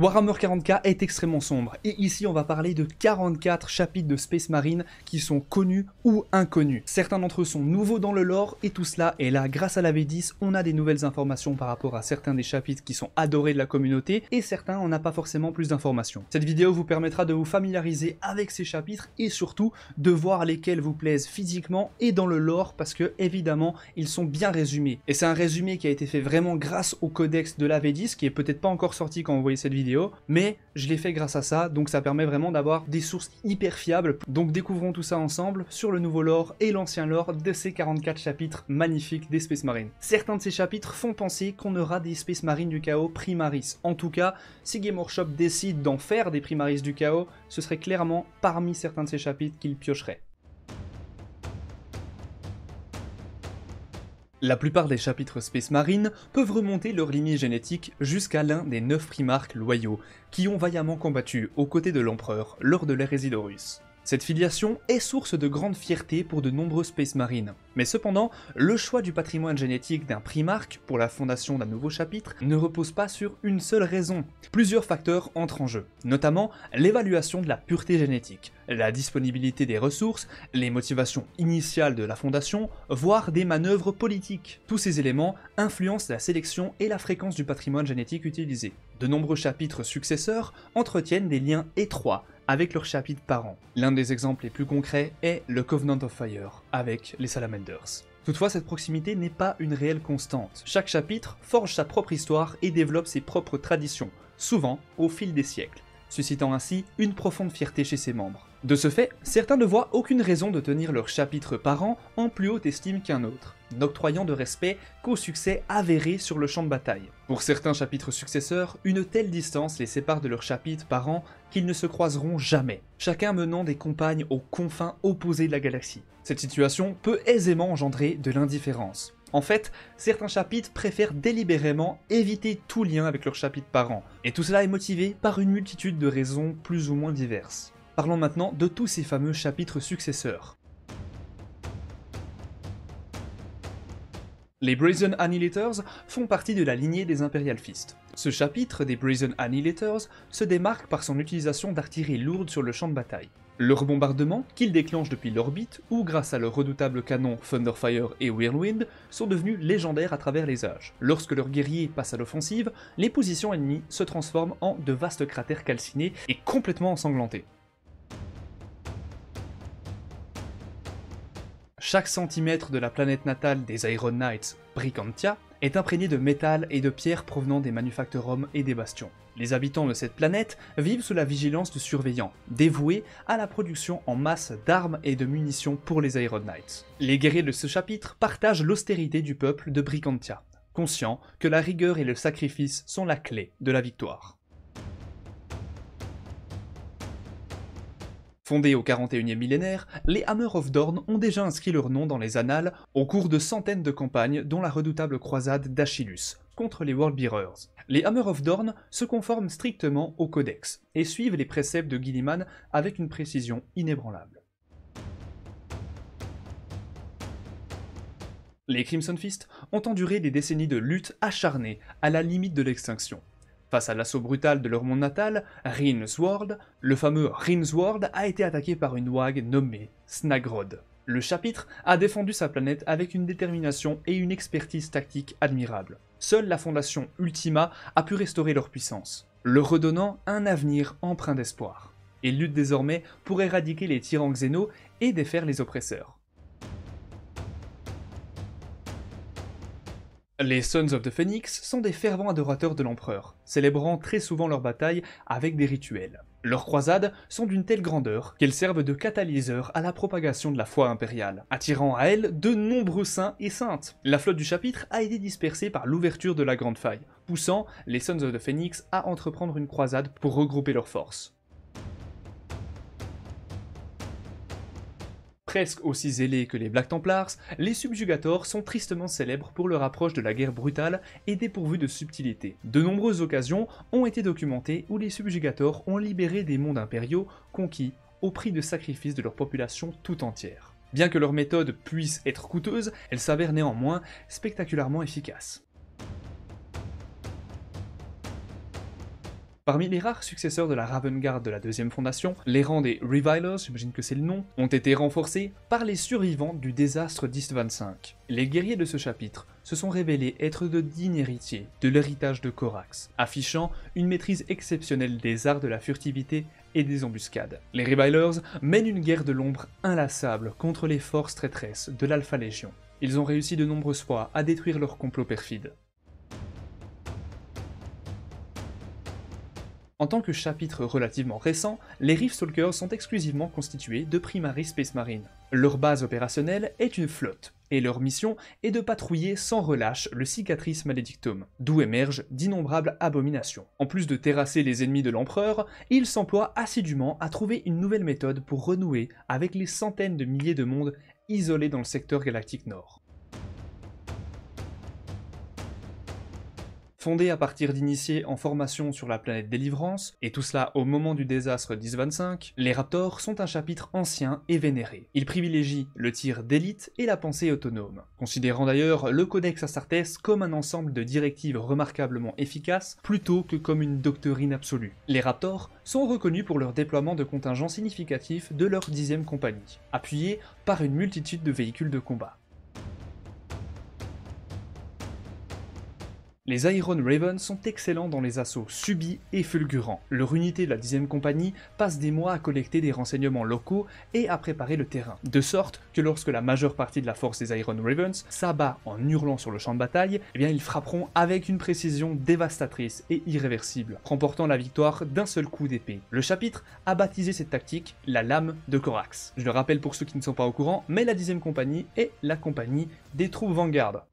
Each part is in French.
Warhammer 40k est extrêmement sombre, et ici on va parler de 44 chapitres de Space Marine qui sont connus ou inconnus. Certains d'entre eux sont nouveaux dans le lore, et tout cela est là grâce à la V10, on a des nouvelles informations par rapport à certains des chapitres qui sont adorés de la communauté, et certains on n'a pas forcément plus d'informations. Cette vidéo vous permettra de vous familiariser avec ces chapitres, et surtout de voir lesquels vous plaisent physiquement et dans le lore, parce que évidemment ils sont bien résumés. Et c'est un résumé qui a été fait vraiment grâce au codex de la V10, qui est peut-être pas encore sorti quand vous voyez cette vidéo, mais je l'ai fait grâce à ça, donc ça permet vraiment d'avoir des sources hyper fiables. Donc découvrons tout ça ensemble sur le nouveau lore et l'ancien lore de ces 44 chapitres magnifiques des Space Marines. Certains de ces chapitres font penser qu'on aura des Space Marines du chaos primaris. En tout cas, si Game Workshop décide d'en faire des primaris du chaos, ce serait clairement parmi certains de ces chapitres qu'il piocherait. La plupart des chapitres Space Marine peuvent remonter leur lignée génétique jusqu'à l'un des neuf primarques loyaux, qui ont vaillamment combattu aux côtés de l'empereur lors de l'hérésie cette filiation est source de grande fierté pour de nombreux Space Marines. Mais cependant, le choix du patrimoine génétique d'un Primark pour la fondation d'un nouveau chapitre ne repose pas sur une seule raison. Plusieurs facteurs entrent en jeu, notamment l'évaluation de la pureté génétique, la disponibilité des ressources, les motivations initiales de la fondation, voire des manœuvres politiques. Tous ces éléments influencent la sélection et la fréquence du patrimoine génétique utilisé. De nombreux chapitres successeurs entretiennent des liens étroits avec leurs chapitres par an. L'un des exemples les plus concrets est le Covenant of Fire, avec les Salamanders. Toutefois, cette proximité n'est pas une réelle constante. Chaque chapitre forge sa propre histoire et développe ses propres traditions, souvent au fil des siècles, suscitant ainsi une profonde fierté chez ses membres. De ce fait, certains ne voient aucune raison de tenir leur chapitre par an en plus haute estime qu'un autre, n'octroyant de respect qu'au succès avéré sur le champ de bataille. Pour certains chapitres successeurs, une telle distance les sépare de leur chapitre par an qu'ils ne se croiseront jamais, chacun menant des compagnes aux confins opposés de la galaxie. Cette situation peut aisément engendrer de l'indifférence. En fait, certains chapitres préfèrent délibérément éviter tout lien avec leur chapitre parent, et tout cela est motivé par une multitude de raisons plus ou moins diverses. Parlons maintenant de tous ces fameux chapitres successeurs. Les Brazen Annihilators font partie de la lignée des Imperial Fist. Ce chapitre des Brazen Annihilators se démarque par son utilisation d'artillerie lourde sur le champ de bataille. Leur bombardement, qu'ils déclenchent depuis l'orbite ou grâce à leurs redoutables canons Thunderfire et Whirlwind, sont devenus légendaires à travers les âges. Lorsque leurs guerriers passent à l'offensive, les positions ennemies se transforment en de vastes cratères calcinés et complètement ensanglantés. Chaque centimètre de la planète natale des Iron Knights, Bricantia, est imprégné de métal et de pierres provenant des manufacturums et des bastions. Les habitants de cette planète vivent sous la vigilance de surveillants, dévoués à la production en masse d'armes et de munitions pour les Iron Knights. Les guerriers de ce chapitre partagent l'austérité du peuple de Bricantia, conscients que la rigueur et le sacrifice sont la clé de la victoire. Fondés au 41e millénaire, les Hammer of Dorn ont déjà inscrit leur nom dans les annales au cours de centaines de campagnes, dont la redoutable croisade d'Achillus contre les World Bearers. Les Hammer of Dorn se conforment strictement au codex et suivent les préceptes de Gilliman avec une précision inébranlable. Les Crimson Fists ont enduré des décennies de lutte acharnées à la limite de l'extinction, Face à l'assaut brutal de leur monde natal, World, le fameux World a été attaqué par une wag nommée Snagrod. Le chapitre a défendu sa planète avec une détermination et une expertise tactique admirable. Seule la fondation Ultima a pu restaurer leur puissance, leur redonnant un avenir empreint d'espoir. Ils luttent désormais pour éradiquer les tyrans xénos et défaire les oppresseurs. Les Sons of the Phoenix sont des fervents adorateurs de l'empereur, célébrant très souvent leurs batailles avec des rituels. Leurs croisades sont d'une telle grandeur qu'elles servent de catalyseur à la propagation de la foi impériale, attirant à elles de nombreux saints et saintes. La flotte du chapitre a été dispersée par l'ouverture de la Grande Faille, poussant les Sons of the Phoenix à entreprendre une croisade pour regrouper leurs forces. Presque aussi zélés que les Black Templars, les Subjugators sont tristement célèbres pour leur approche de la guerre brutale et dépourvue de subtilité. De nombreuses occasions ont été documentées où les Subjugators ont libéré des mondes impériaux conquis au prix de sacrifices de leur population tout entière. Bien que leur méthode puisse être coûteuse, elle s'avère néanmoins spectaculairement efficace. Parmi les rares successeurs de la Raven Guard de la Deuxième Fondation, les rangs des Revilers, j'imagine que c'est le nom, ont été renforcés par les survivants du désastre 25. Les guerriers de ce chapitre se sont révélés être de dignes héritiers de l'héritage de Korax, affichant une maîtrise exceptionnelle des arts de la furtivité et des embuscades. Les Revilers mènent une guerre de l'ombre inlassable contre les forces traîtresses de l'Alpha Légion. Ils ont réussi de nombreuses fois à détruire leur complot perfide. En tant que chapitre relativement récent, les Rift sont exclusivement constitués de Primary Space Marine. Leur base opérationnelle est une flotte, et leur mission est de patrouiller sans relâche le cicatrice malédictum, d'où émergent d'innombrables abominations. En plus de terrasser les ennemis de l'empereur, ils s'emploient assidûment à trouver une nouvelle méthode pour renouer avec les centaines de milliers de mondes isolés dans le secteur galactique nord. Fondés à partir d'initiés en formation sur la planète Délivrance, et tout cela au moment du désastre 1025, les Raptors sont un chapitre ancien et vénéré. Ils privilégient le tir d'élite et la pensée autonome, considérant d'ailleurs le Codex Astartes comme un ensemble de directives remarquablement efficaces plutôt que comme une doctrine absolue. Les Raptors sont reconnus pour leur déploiement de contingents significatifs de leur dixième compagnie, appuyés par une multitude de véhicules de combat. Les Iron Ravens sont excellents dans les assauts subis et fulgurants. Leur unité de la 10 compagnie passe des mois à collecter des renseignements locaux et à préparer le terrain, de sorte que lorsque la majeure partie de la force des Iron Ravens s'abat en hurlant sur le champ de bataille, eh bien ils frapperont avec une précision dévastatrice et irréversible, remportant la victoire d'un seul coup d'épée. Le chapitre a baptisé cette tactique la lame de Corax. Je le rappelle pour ceux qui ne sont pas au courant, mais la 10 compagnie est la compagnie des troupes Vanguard.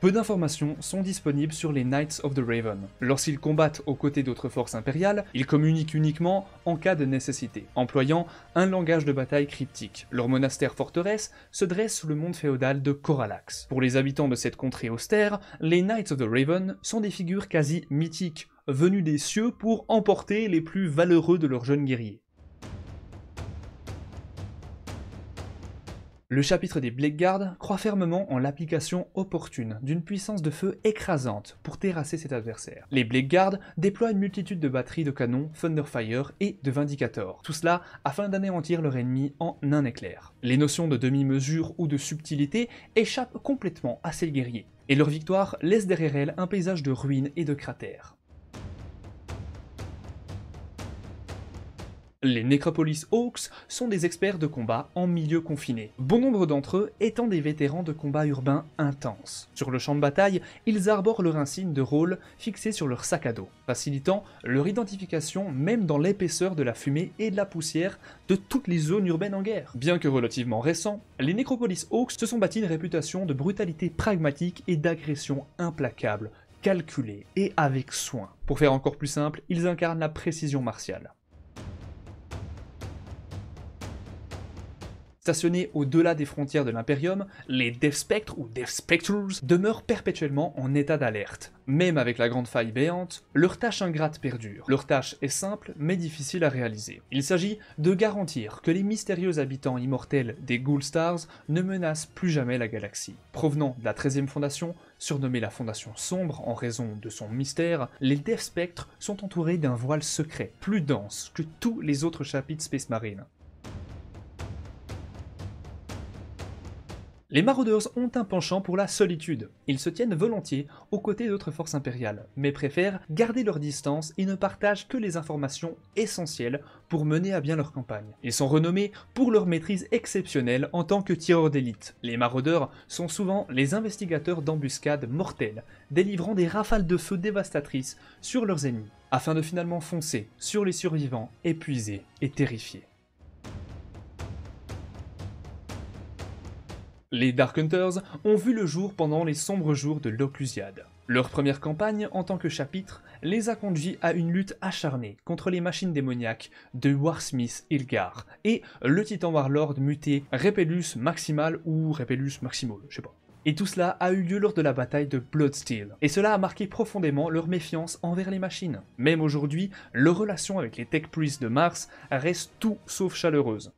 Peu d'informations sont disponibles sur les Knights of the Raven. Lorsqu'ils combattent aux côtés d'autres forces impériales, ils communiquent uniquement en cas de nécessité, employant un langage de bataille cryptique. Leur monastère-forteresse se dresse sous le monde féodal de Coralax. Pour les habitants de cette contrée austère, les Knights of the Raven sont des figures quasi mythiques, venues des cieux pour emporter les plus valeureux de leurs jeunes guerriers. Le chapitre des Blackguards croit fermement en l'application opportune d'une puissance de feu écrasante pour terrasser cet adversaire. Les Blackguards déploient une multitude de batteries de canons Thunderfire et de Vindicator, tout cela afin d'anéantir leur ennemi en un éclair. Les notions de demi-mesure ou de subtilité échappent complètement à ces guerriers, et leur victoire laisse derrière elle un paysage de ruines et de cratères. Les Necropolis Hawks sont des experts de combat en milieu confiné, bon nombre d'entre eux étant des vétérans de combats urbains intenses. Sur le champ de bataille, ils arborent leur insigne de rôle fixé sur leur sac à dos, facilitant leur identification même dans l'épaisseur de la fumée et de la poussière de toutes les zones urbaines en guerre. Bien que relativement récents, les Nécropolis Hawks se sont bâtis une réputation de brutalité pragmatique et d'agression implacable, calculée et avec soin. Pour faire encore plus simple, ils incarnent la précision martiale. Stationnés au-delà des frontières de l'Imperium, les Death Spectres ou Death Spectres demeurent perpétuellement en état d'alerte. Même avec la grande faille béante, leur tâche ingrate perdure. Leur tâche est simple mais difficile à réaliser. Il s'agit de garantir que les mystérieux habitants immortels des Ghoul Stars ne menacent plus jamais la galaxie. Provenant de la 13e fondation, surnommée la Fondation Sombre en raison de son mystère, les Death Spectres sont entourés d'un voile secret, plus dense que tous les autres chapitres Space Marine. Les maraudeurs ont un penchant pour la solitude. Ils se tiennent volontiers aux côtés d'autres forces impériales, mais préfèrent garder leur distance et ne partagent que les informations essentielles pour mener à bien leur campagne. Ils sont renommés pour leur maîtrise exceptionnelle en tant que tireurs d'élite. Les maraudeurs sont souvent les investigateurs d'embuscades mortelles, délivrant des rafales de feu dévastatrices sur leurs ennemis, afin de finalement foncer sur les survivants épuisés et terrifiés. Les Dark Hunters ont vu le jour pendant les sombres jours de l'Occlusiade. Leur première campagne en tant que chapitre les a conduits à une lutte acharnée contre les machines démoniaques de Warsmith Ilgar et le titan warlord muté Repellus Maximal ou Repellus Maximal, je sais pas. Et tout cela a eu lieu lors de la bataille de Bloodsteel, et cela a marqué profondément leur méfiance envers les machines. Même aujourd'hui, leur relation avec les Tech Priests de Mars reste tout sauf chaleureuse.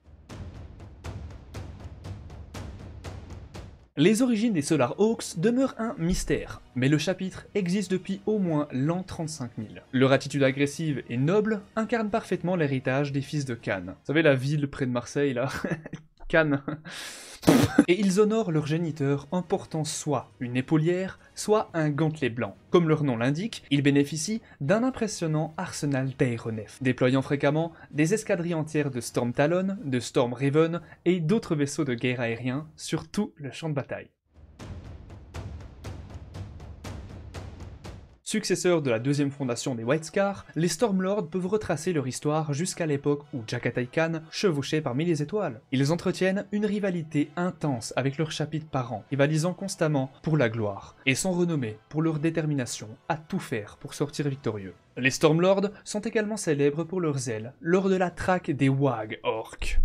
Les origines des Solar Hawks demeurent un mystère, mais le chapitre existe depuis au moins l'an 35 000. Leur attitude agressive et noble incarne parfaitement l'héritage des fils de Cannes. Vous savez la ville près de Marseille là Cannes Et ils honorent leur géniteur en portant soit une épaulière, soit un gantelet blanc. Comme leur nom l'indique, ils bénéficient d'un impressionnant arsenal d'aéronefs, déployant fréquemment des escadrilles entières de Storm Talon, de Storm Raven et d'autres vaisseaux de guerre aériens sur tout le champ de bataille. Successeurs de la deuxième fondation des White Scars, les Stormlords peuvent retracer leur histoire jusqu'à l'époque où Jakatai Khan chevauchait parmi les étoiles. Ils entretiennent une rivalité intense avec leurs chapitres parents, rivalisant constamment pour la gloire, et sont renommés pour leur détermination à tout faire pour sortir victorieux. Les Stormlords sont également célèbres pour leur zèle lors de la traque des Wag Orcs.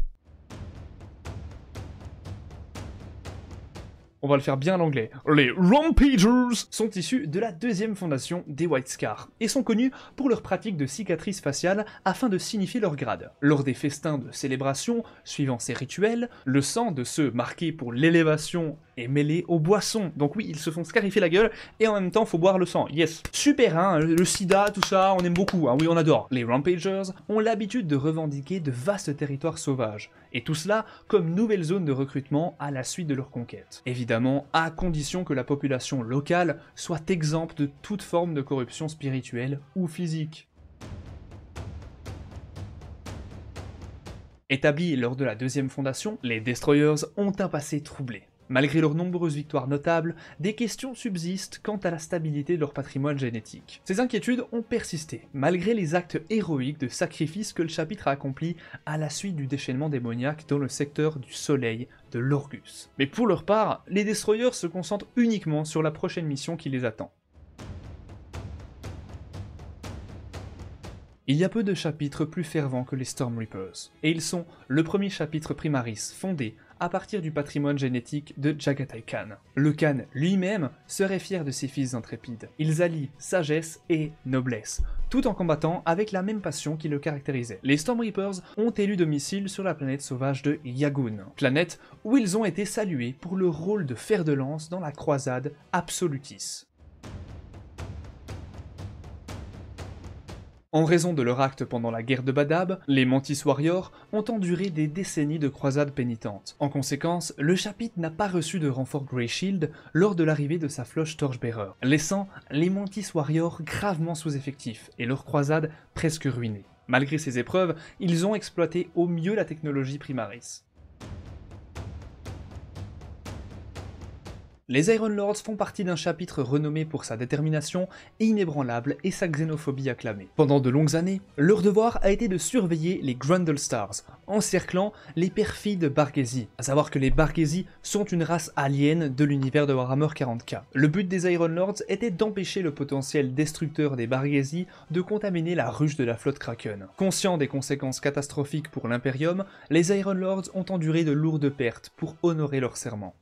on va le faire bien l'anglais. Les Rampagers sont issus de la deuxième fondation des White Scar et sont connus pour leur pratique de cicatrices faciales afin de signifier leur grade. Lors des festins de célébration, suivant ces rituels, le sang de ceux marqués pour l'élévation est mêlé aux boissons. Donc oui, ils se font scarifier la gueule et en même temps, faut boire le sang. Yes. Super, hein, le sida, tout ça, on aime beaucoup, hein, oui, on adore. Les Rampagers ont l'habitude de revendiquer de vastes territoires sauvages. Et tout cela comme nouvelle zone de recrutement à la suite de leur conquête. Évidemment, à condition que la population locale soit exempte de toute forme de corruption spirituelle ou physique. Établis lors de la deuxième fondation, les Destroyers ont un passé troublé. Malgré leurs nombreuses victoires notables, des questions subsistent quant à la stabilité de leur patrimoine génétique. Ces inquiétudes ont persisté, malgré les actes héroïques de sacrifice que le chapitre a accomplis à la suite du déchaînement démoniaque dans le secteur du Soleil de l'Orgus. Mais pour leur part, les destroyers se concentrent uniquement sur la prochaine mission qui les attend. Il y a peu de chapitres plus fervents que les Storm Reapers, et ils sont le premier chapitre primaris fondé à partir du patrimoine génétique de Jagatai Khan. Le Khan lui-même serait fier de ses fils intrépides. Ils allient sagesse et noblesse, tout en combattant avec la même passion qui le caractérisait. Les Storm Reapers ont élu domicile sur la planète sauvage de Yagun, planète où ils ont été salués pour le rôle de fer de lance dans la croisade Absolutis. En raison de leur acte pendant la guerre de Badab, les Mantis Warriors ont enduré des décennies de croisades pénitentes. En conséquence, le chapitre n'a pas reçu de renfort Grey Shield lors de l'arrivée de sa floche Torchbearer, laissant les Mantis Warriors gravement sous-effectifs et leur croisade presque ruinée. Malgré ces épreuves, ils ont exploité au mieux la technologie Primaris. Les Iron Lords font partie d'un chapitre renommé pour sa détermination inébranlable et sa xénophobie acclamée. Pendant de longues années, leur devoir a été de surveiller les Grundle Stars, encerclant les perfides Barghesi, à savoir que les Barghesi sont une race alien de l'univers de Warhammer 40k. Le but des Iron Lords était d'empêcher le potentiel destructeur des Barghesi de contaminer la ruche de la flotte Kraken. Conscients des conséquences catastrophiques pour l'Imperium, les Iron Lords ont enduré de lourdes pertes pour honorer leur serment.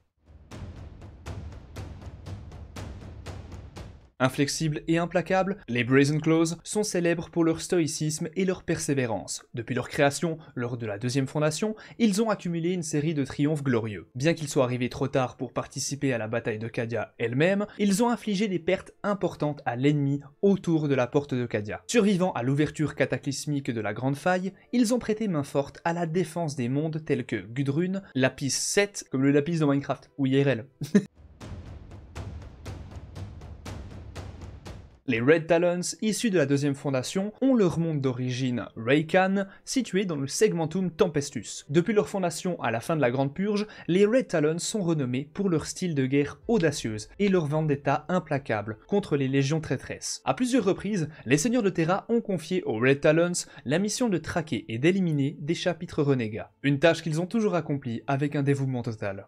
Inflexibles et implacables, les Brazen Claws sont célèbres pour leur stoïcisme et leur persévérance. Depuis leur création, lors de la deuxième fondation, ils ont accumulé une série de triomphes glorieux. Bien qu'ils soient arrivés trop tard pour participer à la bataille de Cadia elle-même, ils ont infligé des pertes importantes à l'ennemi autour de la porte de Cadia. Survivant à l'ouverture cataclysmique de la Grande Faille, ils ont prêté main forte à la défense des mondes tels que Gudrun, Lapis 7, comme le Lapis dans Minecraft, ou IRL, Les Red Talons, issus de la deuxième fondation, ont leur monde d'origine, Raycan, situé dans le segmentum Tempestus. Depuis leur fondation à la fin de la Grande Purge, les Red Talons sont renommés pour leur style de guerre audacieuse et leur vendetta implacable contre les légions traîtresses. À plusieurs reprises, les seigneurs de Terra ont confié aux Red Talons la mission de traquer et d'éliminer des chapitres renégats, une tâche qu'ils ont toujours accomplie avec un dévouement total.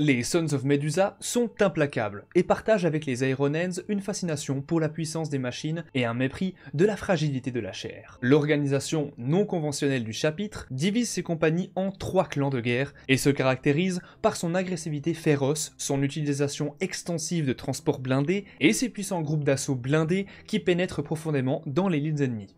Les Sons of Medusa sont implacables et partagent avec les Aeronens une fascination pour la puissance des machines et un mépris de la fragilité de la chair. L'organisation non conventionnelle du chapitre divise ses compagnies en trois clans de guerre et se caractérise par son agressivité féroce, son utilisation extensive de transports blindés et ses puissants groupes d'assaut blindés qui pénètrent profondément dans les lignes ennemies.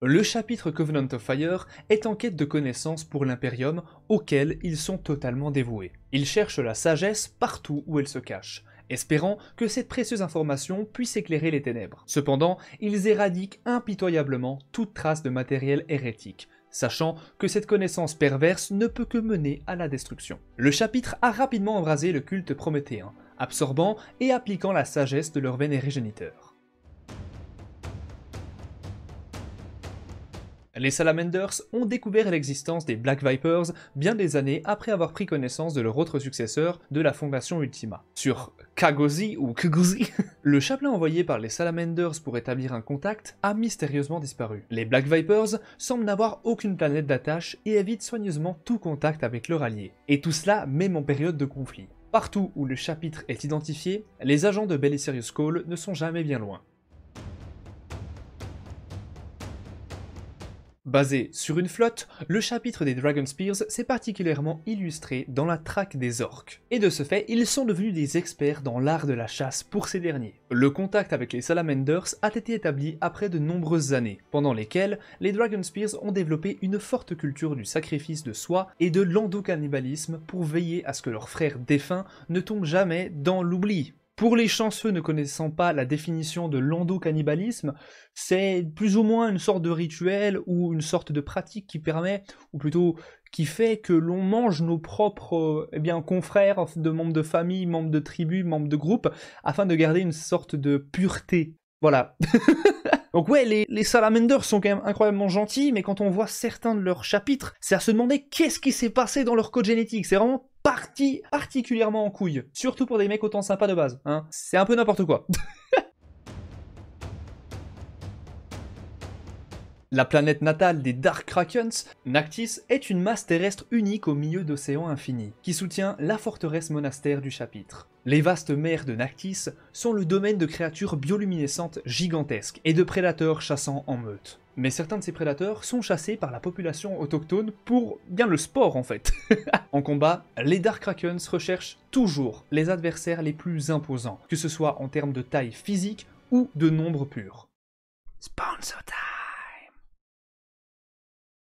Le chapitre Covenant of Fire est en quête de connaissances pour l'Imperium auquel ils sont totalement dévoués. Ils cherchent la sagesse partout où elle se cache, espérant que cette précieuse information puisse éclairer les ténèbres. Cependant, ils éradiquent impitoyablement toute trace de matériel hérétique, sachant que cette connaissance perverse ne peut que mener à la destruction. Le chapitre a rapidement embrasé le culte prométhéen, absorbant et appliquant la sagesse de leur vénéré géniteur. Les Salamanders ont découvert l'existence des Black Vipers bien des années après avoir pris connaissance de leur autre successeur de la Fondation Ultima. Sur Kagozi ou Kugosi, le chaplain envoyé par les Salamanders pour établir un contact a mystérieusement disparu. Les Black Vipers semblent n'avoir aucune planète d'attache et évitent soigneusement tout contact avec leur allié. Et tout cela même en période de conflit. Partout où le chapitre est identifié, les agents de Beliserius Call ne sont jamais bien loin. Basé sur une flotte, le chapitre des Dragon s'est particulièrement illustré dans la traque des orques, et de ce fait, ils sont devenus des experts dans l'art de la chasse pour ces derniers. Le contact avec les Salamanders a été établi après de nombreuses années, pendant lesquelles les Dragon Spears ont développé une forte culture du sacrifice de soi et de l'endocannibalisme pour veiller à ce que leurs frères défunt ne tombent jamais dans l'oubli. Pour les chanceux ne connaissant pas la définition de l'endo-cannibalisme, c'est plus ou moins une sorte de rituel ou une sorte de pratique qui permet, ou plutôt qui fait que l'on mange nos propres euh, eh bien, confrères de membres de famille, membres de tribus membres de groupe, afin de garder une sorte de pureté. Voilà. Donc ouais, les, les, salamanders sont quand même incroyablement gentils, mais quand on voit certains de leurs chapitres, c'est à se demander qu'est-ce qui s'est passé dans leur code génétique. C'est vraiment parti particulièrement en couille. Surtout pour des mecs autant sympas de base. Hein. C'est un peu n'importe quoi. La planète natale des Dark Krakens, Nactis est une masse terrestre unique au milieu d'océans infinis, qui soutient la forteresse monastère du chapitre. Les vastes mers de Naktis sont le domaine de créatures bioluminescentes gigantesques et de prédateurs chassant en meute. Mais certains de ces prédateurs sont chassés par la population autochtone pour bien le sport en fait. en combat, les Dark Krakens recherchent toujours les adversaires les plus imposants, que ce soit en termes de taille physique ou de nombre pur. Sponsor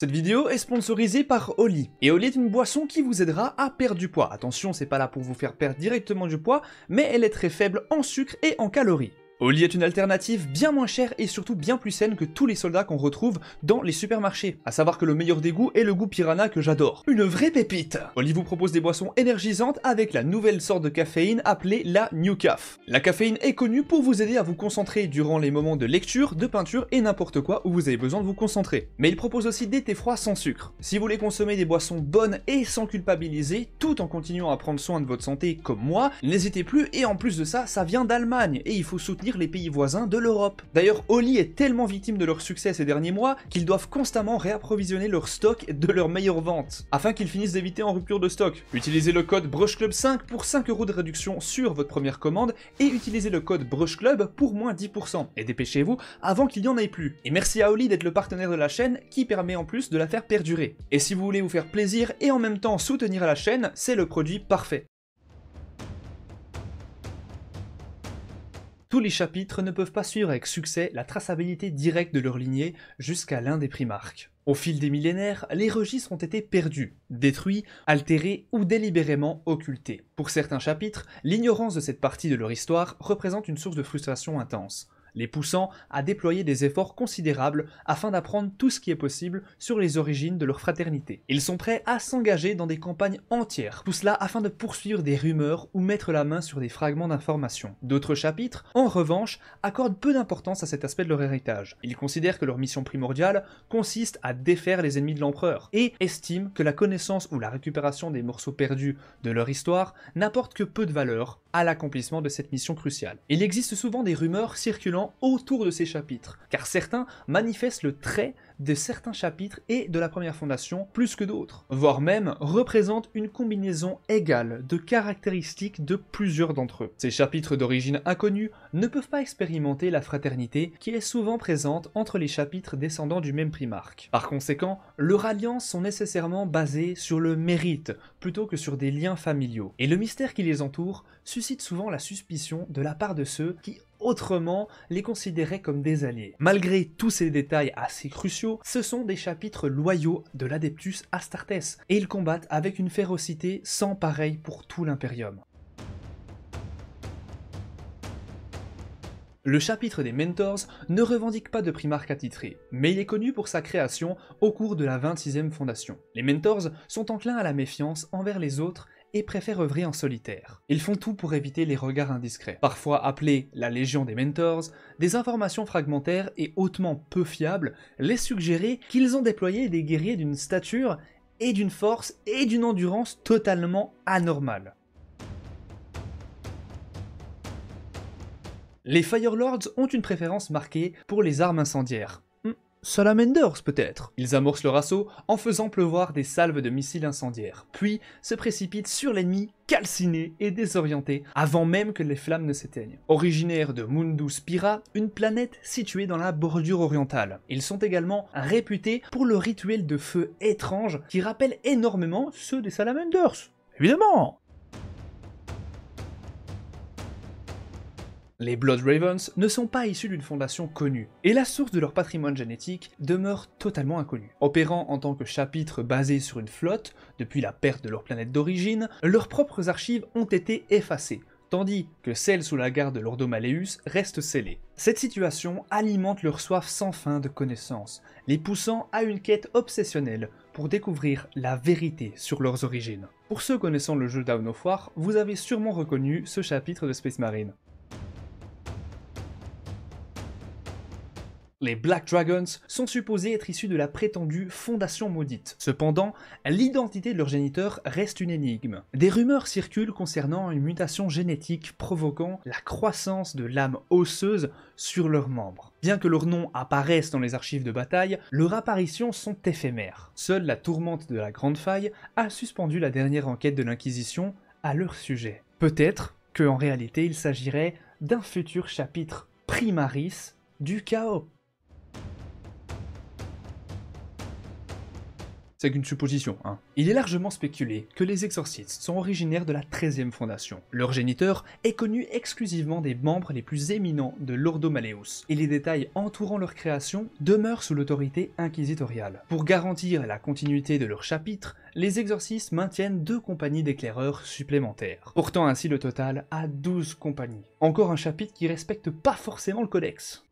cette vidéo est sponsorisée par Oli. Et Oli est une boisson qui vous aidera à perdre du poids. Attention, c'est pas là pour vous faire perdre directement du poids, mais elle est très faible en sucre et en calories. Oli est une alternative bien moins chère et surtout bien plus saine que tous les soldats qu'on retrouve dans les supermarchés. À savoir que le meilleur des goûts est le goût piranha que j'adore. Une vraie pépite Oli vous propose des boissons énergisantes avec la nouvelle sorte de caféine appelée la New Caf. La caféine est connue pour vous aider à vous concentrer durant les moments de lecture, de peinture et n'importe quoi où vous avez besoin de vous concentrer. Mais il propose aussi des thés froids sans sucre. Si vous voulez consommer des boissons bonnes et sans culpabiliser, tout en continuant à prendre soin de votre santé comme moi, n'hésitez plus et en plus de ça, ça vient d'Allemagne et il faut soutenir les pays voisins de l'Europe. D'ailleurs, Oli est tellement victime de leur succès ces derniers mois qu'ils doivent constamment réapprovisionner leur stock de leurs meilleures ventes, afin qu'ils finissent d'éviter en rupture de stock. Utilisez le code BrushClub5 pour 5 euros de réduction sur votre première commande et utilisez le code BrushClub pour moins 10%. Et dépêchez-vous avant qu'il n'y en ait plus. Et merci à Oli d'être le partenaire de la chaîne qui permet en plus de la faire perdurer. Et si vous voulez vous faire plaisir et en même temps soutenir la chaîne, c'est le produit parfait. Tous les chapitres ne peuvent pas suivre avec succès la traçabilité directe de leur lignée jusqu'à l'un des primarques. Au fil des millénaires, les registres ont été perdus, détruits, altérés ou délibérément occultés. Pour certains chapitres, l'ignorance de cette partie de leur histoire représente une source de frustration intense les poussant à déployer des efforts considérables afin d'apprendre tout ce qui est possible sur les origines de leur fraternité. Ils sont prêts à s'engager dans des campagnes entières, tout cela afin de poursuivre des rumeurs ou mettre la main sur des fragments d'informations. D'autres chapitres, en revanche, accordent peu d'importance à cet aspect de leur héritage. Ils considèrent que leur mission primordiale consiste à défaire les ennemis de l'empereur et estiment que la connaissance ou la récupération des morceaux perdus de leur histoire n'apporte que peu de valeur à l'accomplissement de cette mission cruciale. Il existe souvent des rumeurs circulant autour de ces chapitres, car certains manifestent le trait de certains chapitres et de la première fondation plus que d'autres, voire même représentent une combinaison égale de caractéristiques de plusieurs d'entre eux. Ces chapitres d'origine inconnue ne peuvent pas expérimenter la fraternité qui est souvent présente entre les chapitres descendants du même primarque. Par conséquent, leurs alliances sont nécessairement basées sur le mérite plutôt que sur des liens familiaux, et le mystère qui les entoure suscite souvent la suspicion de la part de ceux qui autrement les considérer comme des alliés. Malgré tous ces détails assez cruciaux, ce sont des chapitres loyaux de l'Adeptus Astartes, et ils combattent avec une férocité sans pareil pour tout l'Imperium. Le chapitre des Mentors ne revendique pas de primarque attitré, mais il est connu pour sa création au cours de la 26e fondation. Les Mentors sont enclins à la méfiance envers les autres et préfèrent œuvrer en solitaire. Ils font tout pour éviter les regards indiscrets, parfois appelés la Légion des Mentors, des informations fragmentaires et hautement peu fiables les suggérer qu'ils ont déployé des guerriers d'une stature et d'une force et d'une endurance totalement anormales. Les Lords ont une préférence marquée pour les armes incendiaires, Salamanders peut-être Ils amorcent leur assaut en faisant pleuvoir des salves de missiles incendiaires, puis se précipitent sur l'ennemi calciné et désorienté avant même que les flammes ne s'éteignent. Originaires de Mundus Pira, une planète située dans la bordure orientale, ils sont également réputés pour le rituel de feu étrange qui rappelle énormément ceux des Salamanders. Évidemment Les Blood Ravens ne sont pas issus d'une fondation connue, et la source de leur patrimoine génétique demeure totalement inconnue. Opérant en tant que chapitre basé sur une flotte, depuis la perte de leur planète d'origine, leurs propres archives ont été effacées, tandis que celles sous la garde de l'Ordomaleus restent scellées. Cette situation alimente leur soif sans fin de connaissances, les poussant à une quête obsessionnelle pour découvrir la vérité sur leurs origines. Pour ceux connaissant le jeu Dawn of War, vous avez sûrement reconnu ce chapitre de Space Marine. Les Black Dragons sont supposés être issus de la prétendue Fondation Maudite. Cependant, l'identité de leur géniteur reste une énigme. Des rumeurs circulent concernant une mutation génétique provoquant la croissance de l'âme osseuse sur leurs membres. Bien que leurs noms apparaissent dans les archives de bataille, leurs apparitions sont éphémères. Seule la tourmente de la Grande Faille a suspendu la dernière enquête de l'Inquisition à leur sujet. Peut-être qu'en réalité il s'agirait d'un futur chapitre primaris du chaos. c'est qu'une supposition. Hein. Il est largement spéculé que les exorcistes sont originaires de la 13e fondation. Leur géniteur est connu exclusivement des membres les plus éminents de l'Ordo Maleus, et les détails entourant leur création demeurent sous l'autorité inquisitoriale. Pour garantir la continuité de leur chapitre, les exorcistes maintiennent deux compagnies d'éclaireurs supplémentaires, portant ainsi le total à 12 compagnies. Encore un chapitre qui respecte pas forcément le codex.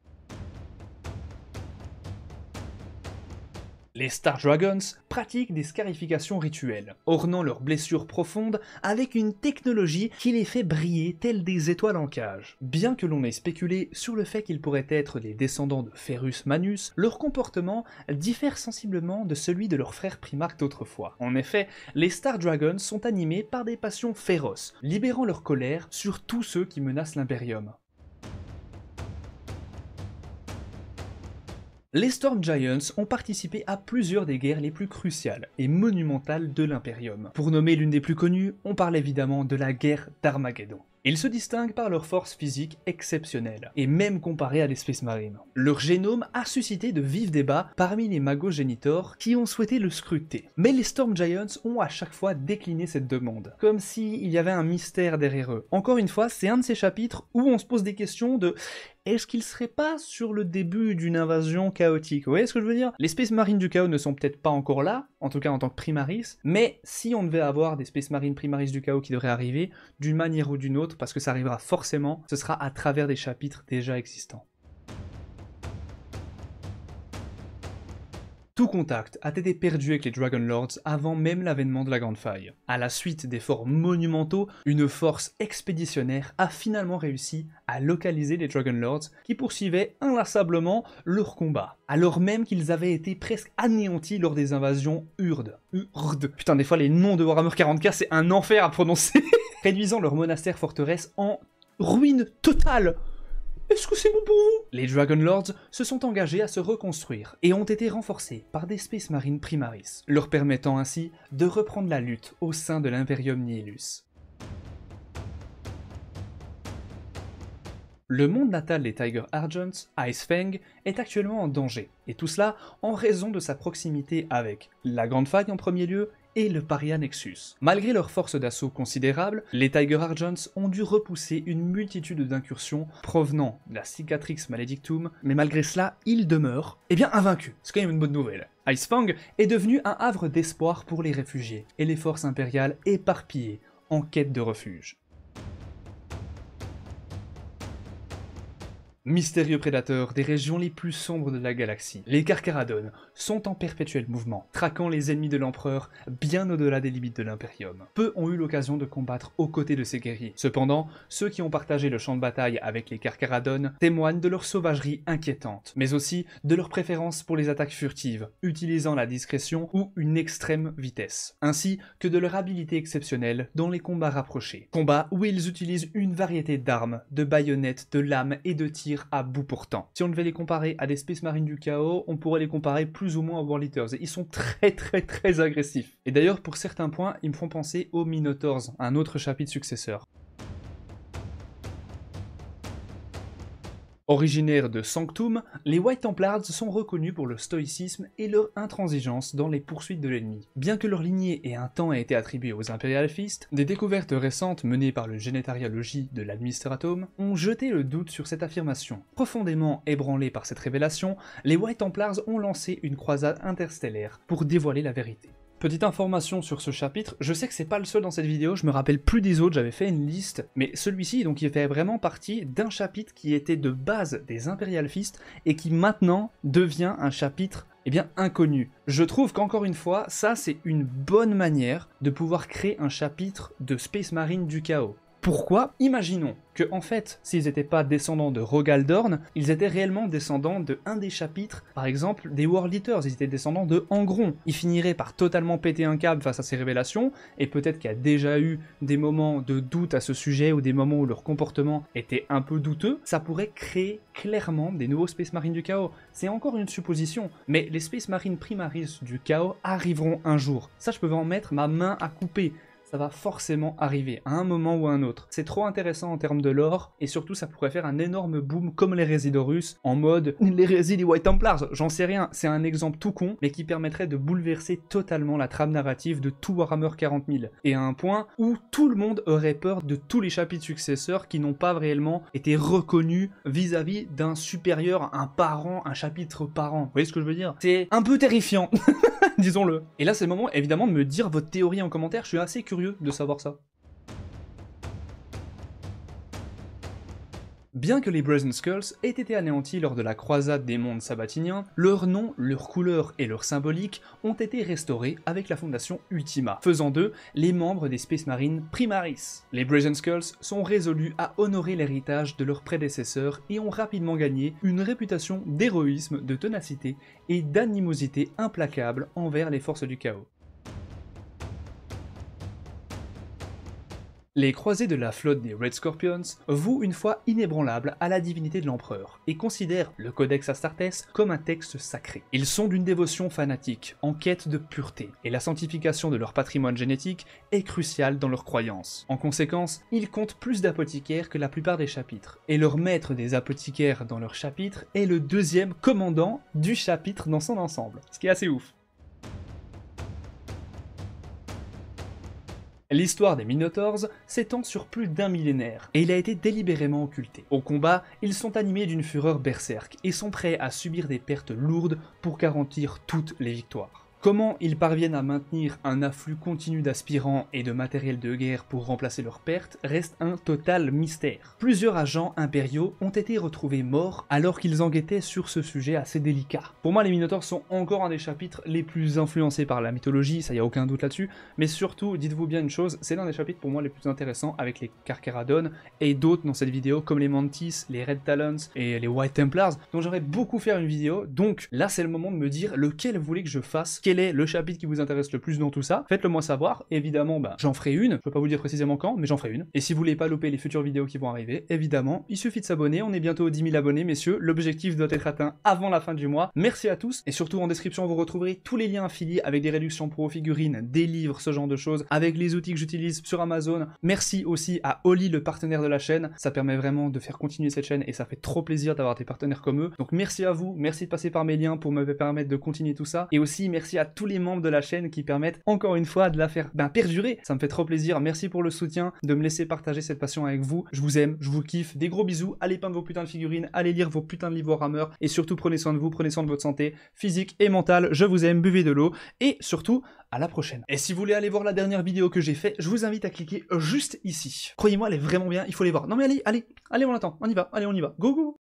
Les Star Dragons pratiquent des scarifications rituelles, ornant leurs blessures profondes avec une technologie qui les fait briller telles des étoiles en cage. Bien que l'on ait spéculé sur le fait qu'ils pourraient être des descendants de Ferus Manus, leur comportement diffère sensiblement de celui de leurs frères primarques d'autrefois. En effet, les Star Dragons sont animés par des passions féroces, libérant leur colère sur tous ceux qui menacent l'Impérium. Les Storm Giants ont participé à plusieurs des guerres les plus cruciales et monumentales de l'Imperium. Pour nommer l'une des plus connues, on parle évidemment de la guerre d'Armageddon. Ils se distinguent par leur force physique exceptionnelle, et même comparée à l'espèce marine. Leur génome a suscité de vifs débats parmi les magogénitors qui ont souhaité le scruter. Mais les Storm Giants ont à chaque fois décliné cette demande, comme s'il y avait un mystère derrière eux. Encore une fois, c'est un de ces chapitres où on se pose des questions de est-ce qu'il serait pas sur le début d'une invasion chaotique Vous voyez ce que je veux dire Les Space Marines du chaos ne sont peut-être pas encore là, en tout cas en tant que primaris, mais si on devait avoir des espèces Marines primaris du chaos qui devraient arriver, d'une manière ou d'une autre, parce que ça arrivera forcément, ce sera à travers des chapitres déjà existants. Tout contact a été perdu avec les Dragon Lords avant même l'avènement de la Grande Faille. À la suite d'efforts monumentaux, une force expéditionnaire a finalement réussi à localiser les Dragon Lords qui poursuivaient inlassablement leur combat, alors même qu'ils avaient été presque anéantis lors des invasions Urdes, urdes Putain, des fois les noms de Warhammer 40k c'est un enfer à prononcer. Réduisant leur monastère forteresse en ruine totale est-ce que c'est bon pour vous Les Dragon Lords se sont engagés à se reconstruire et ont été renforcés par des Space Marines Primaris, leur permettant ainsi de reprendre la lutte au sein de l'Imperium Nihilus. Le monde natal des Tiger Argents, Icefang, est actuellement en danger, et tout cela en raison de sa proximité avec la Grande Faille en premier lieu et le Paria Nexus. Malgré leur force d'assaut considérable, les Tiger Argents ont dû repousser une multitude d'incursions provenant de la Cicatrix Maledictum, mais malgré cela, ils demeurent, eh bien, invaincus. C'est quand même une bonne nouvelle. Icefang est devenu un havre d'espoir pour les réfugiés et les forces impériales éparpillées en quête de refuge. Mystérieux prédateurs des régions les plus sombres de la galaxie, les Carcaradon sont en perpétuel mouvement, traquant les ennemis de l'Empereur bien au-delà des limites de l'Imperium. Peu ont eu l'occasion de combattre aux côtés de ces guerriers. Cependant, ceux qui ont partagé le champ de bataille avec les Carcaradon témoignent de leur sauvagerie inquiétante, mais aussi de leur préférence pour les attaques furtives, utilisant la discrétion ou une extrême vitesse, ainsi que de leur habileté exceptionnelle dans les combats rapprochés. Combats où ils utilisent une variété d'armes, de baïonnettes, de lames et de tirs à bout pourtant. Si on devait les comparer à des Space Marines du chaos, on pourrait les comparer plus ou moins aux World ils sont très très très agressifs. Et d'ailleurs, pour certains points, ils me font penser aux Minotaurs, un autre chapitre successeur. Originaires de Sanctum, les White Templars sont reconnus pour leur stoïcisme et leur intransigeance dans les poursuites de l'ennemi. Bien que leur lignée ait un temps été attribuée aux Imperial des découvertes récentes menées par le génétariologie de l'Administratum ont jeté le doute sur cette affirmation. Profondément ébranlés par cette révélation, les White Templars ont lancé une croisade interstellaire pour dévoiler la vérité. Petite information sur ce chapitre, je sais que c'est pas le seul dans cette vidéo, je me rappelle plus des autres, j'avais fait une liste, mais celui-ci donc il fait vraiment partie d'un chapitre qui était de base des Imperial Fist et qui maintenant devient un chapitre eh bien inconnu. Je trouve qu'encore une fois, ça c'est une bonne manière de pouvoir créer un chapitre de Space Marine du chaos. Pourquoi Imaginons que, en fait, s'ils n'étaient pas descendants de Rogaldorn, ils étaient réellement descendants de un des chapitres, par exemple, des World Eaters, ils étaient descendants de Angron. Ils finiraient par totalement péter un câble face à ces révélations, et peut-être qu'il y a déjà eu des moments de doute à ce sujet, ou des moments où leur comportement était un peu douteux, ça pourrait créer clairement des nouveaux Space Marines du Chaos. C'est encore une supposition, mais les Space Marines primaris du Chaos arriveront un jour. Ça, je peux en mettre ma main à couper ça va forcément arriver, à un moment ou à un autre. C'est trop intéressant en termes de lore, et surtout ça pourrait faire un énorme boom comme les Résidorus, en mode Les des White Templars, j'en sais rien, c'est un exemple tout con, mais qui permettrait de bouleverser totalement la trame narrative de tout Warhammer 40 et à un point où tout le monde aurait peur de tous les chapitres successeurs qui n'ont pas réellement été reconnus vis-à-vis d'un supérieur, un parent, un chapitre parent. Vous voyez ce que je veux dire C'est un peu terrifiant disons-le. Et là, c'est le moment, évidemment, de me dire votre théorie en commentaire, je suis assez curieux de savoir ça. Bien que les Brazen Skulls aient été anéantis lors de la croisade des mondes sabatiniens, leur nom, leur couleur et leur symbolique ont été restaurés avec la fondation Ultima, faisant d'eux les membres des Space Marines Primaris. Les Brazen Skulls sont résolus à honorer l'héritage de leurs prédécesseurs et ont rapidement gagné une réputation d'héroïsme, de ténacité et d'animosité implacable envers les forces du chaos. Les croisés de la flotte des Red Scorpions vouent une foi inébranlable à la divinité de l'empereur et considèrent le Codex Astartes comme un texte sacré. Ils sont d'une dévotion fanatique, en quête de pureté, et la sanctification de leur patrimoine génétique est cruciale dans leur croyance. En conséquence, ils comptent plus d'apothicaires que la plupart des chapitres, et leur maître des apothicaires dans leur chapitre est le deuxième commandant du chapitre dans son ensemble, ce qui est assez ouf. L'histoire des Minotaurs s'étend sur plus d'un millénaire, et il a été délibérément occulté. Au combat, ils sont animés d'une fureur berserk, et sont prêts à subir des pertes lourdes pour garantir toutes les victoires. Comment ils parviennent à maintenir un afflux continu d'aspirants et de matériel de guerre pour remplacer leurs pertes reste un total mystère. Plusieurs agents impériaux ont été retrouvés morts alors qu'ils guettaient sur ce sujet assez délicat. Pour moi, les Minotaurs sont encore un des chapitres les plus influencés par la mythologie, ça y a aucun doute là-dessus, mais surtout, dites-vous bien une chose, c'est l'un des chapitres pour moi les plus intéressants avec les Carcaradon et d'autres dans cette vidéo comme les Mantis, les Red Talons et les White Templars, dont j'aimerais beaucoup faire une vidéo, donc là c'est le moment de me dire lequel vous voulez que je fasse, quel est le chapitre qui vous intéresse le plus dans tout ça, faites-le moi savoir. Évidemment, bah, j'en ferai une. Je peux pas vous dire précisément quand, mais j'en ferai une. Et si vous voulez pas louper les futures vidéos qui vont arriver, évidemment, il suffit de s'abonner. On est bientôt aux 10 000 abonnés, messieurs. L'objectif doit être atteint avant la fin du mois. Merci à tous. Et surtout, en description, vous retrouverez tous les liens affiliés avec des réductions pour figurines, des livres, ce genre de choses, avec les outils que j'utilise sur Amazon. Merci aussi à Oli, le partenaire de la chaîne. Ça permet vraiment de faire continuer cette chaîne et ça fait trop plaisir d'avoir des partenaires comme eux. Donc merci à vous. Merci de passer par mes liens pour me permettre de continuer tout ça. Et aussi, merci à à tous les membres de la chaîne qui permettent encore une fois de la faire ben, perdurer. Ça me fait trop plaisir. Merci pour le soutien, de me laisser partager cette passion avec vous. Je vous aime, je vous kiffe. Des gros bisous. Allez peindre vos putains de figurines, allez lire vos putains de livres Warhammer et surtout prenez soin de vous, prenez soin de votre santé physique et mentale. Je vous aime, buvez de l'eau et surtout à la prochaine. Et si vous voulez aller voir la dernière vidéo que j'ai fait, je vous invite à cliquer juste ici. Croyez-moi, elle est vraiment bien, il faut les voir. Non mais allez, allez, allez, on attend, on y va, allez, on y va. Go go